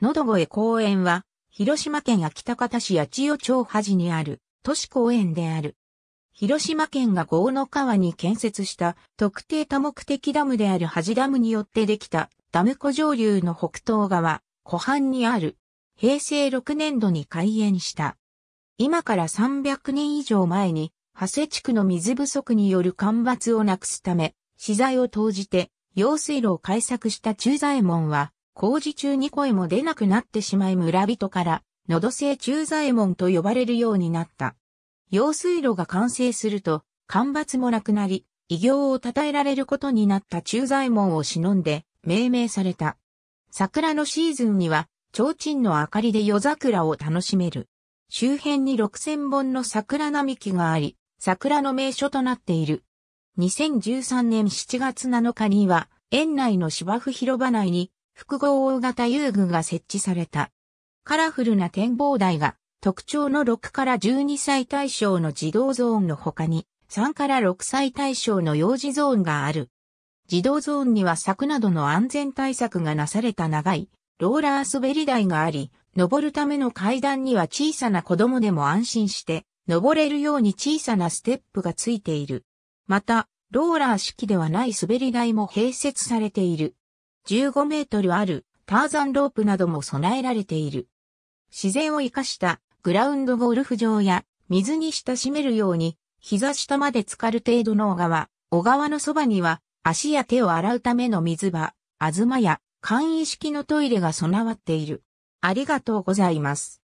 喉越公園は、広島県秋田高田市八千代町端にある都市公園である。広島県が豪の川に建設した特定多目的ダムである端ダムによってできたダム湖上流の北東側、湖畔にある平成6年度に開園した。今から300年以上前に、長谷地区の水不足による干ばつをなくすため、資材を投じて用水路を開削した中左衛門は、工事中に声も出なくなってしまい村人から、のど製中左衛門と呼ばれるようになった。用水路が完成すると、干ばつもなくなり、異業を称えられることになった中左衛門を忍んで、命名された。桜のシーズンには、提灯の明かりで夜桜を楽しめる。周辺に6000本の桜並木があり、桜の名所となっている。2013年7月7日には、園内の芝生広場内に複合大型遊具が設置された。カラフルな展望台が特徴の6から12歳対象の児童ゾーンの他に3から6歳対象の幼児ゾーンがある。児童ゾーンには柵などの安全対策がなされた長いローラー滑り台があり、登るための階段には小さな子供でも安心して登れるように小さなステップがついている。また、ローラー式ではない滑り台も併設されている。15メートルあるターザンロープなども備えられている。自然を活かしたグラウンドゴルフ場や水に親しめるように膝下まで浸かる程度の小川、小川のそばには足や手を洗うための水場、あずまや簡易式のトイレが備わっている。ありがとうございます。